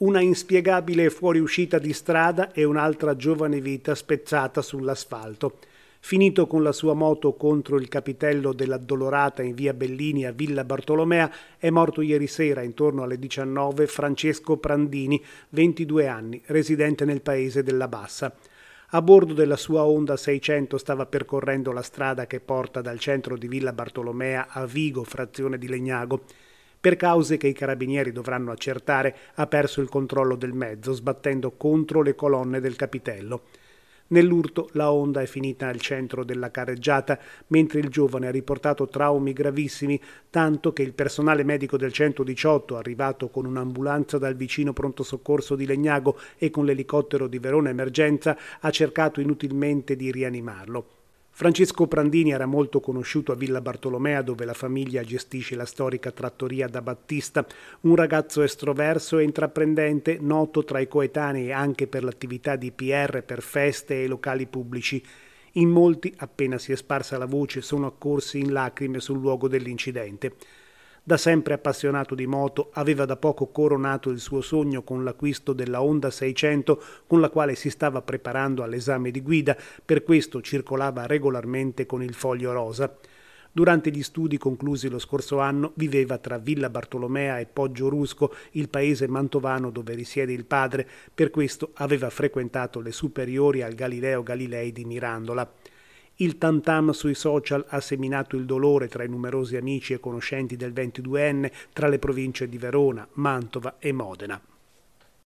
una inspiegabile fuoriuscita di strada e un'altra giovane vita spezzata sull'asfalto. Finito con la sua moto contro il capitello dell'addolorata in via Bellini a Villa Bartolomea, è morto ieri sera intorno alle 19 Francesco Prandini, 22 anni, residente nel paese della Bassa. A bordo della sua Honda 600 stava percorrendo la strada che porta dal centro di Villa Bartolomea a Vigo, frazione di Legnago per cause che i carabinieri dovranno accertare, ha perso il controllo del mezzo, sbattendo contro le colonne del capitello. Nell'urto la onda è finita al centro della carreggiata, mentre il giovane ha riportato traumi gravissimi, tanto che il personale medico del 118, arrivato con un'ambulanza dal vicino pronto soccorso di Legnago e con l'elicottero di Verona Emergenza, ha cercato inutilmente di rianimarlo. Francesco Prandini era molto conosciuto a Villa Bartolomea dove la famiglia gestisce la storica trattoria da Battista, un ragazzo estroverso e intraprendente, noto tra i coetanei anche per l'attività di PR per feste e locali pubblici. In molti, appena si è sparsa la voce, sono accorsi in lacrime sul luogo dell'incidente. Da sempre appassionato di moto, aveva da poco coronato il suo sogno con l'acquisto della Honda 600 con la quale si stava preparando all'esame di guida, per questo circolava regolarmente con il foglio rosa. Durante gli studi conclusi lo scorso anno viveva tra Villa Bartolomea e Poggio Rusco, il paese mantovano dove risiede il padre, per questo aveva frequentato le superiori al Galileo Galilei di Mirandola. Il tantam sui social ha seminato il dolore tra i numerosi amici e conoscenti del 22enne tra le province di Verona, Mantova e Modena.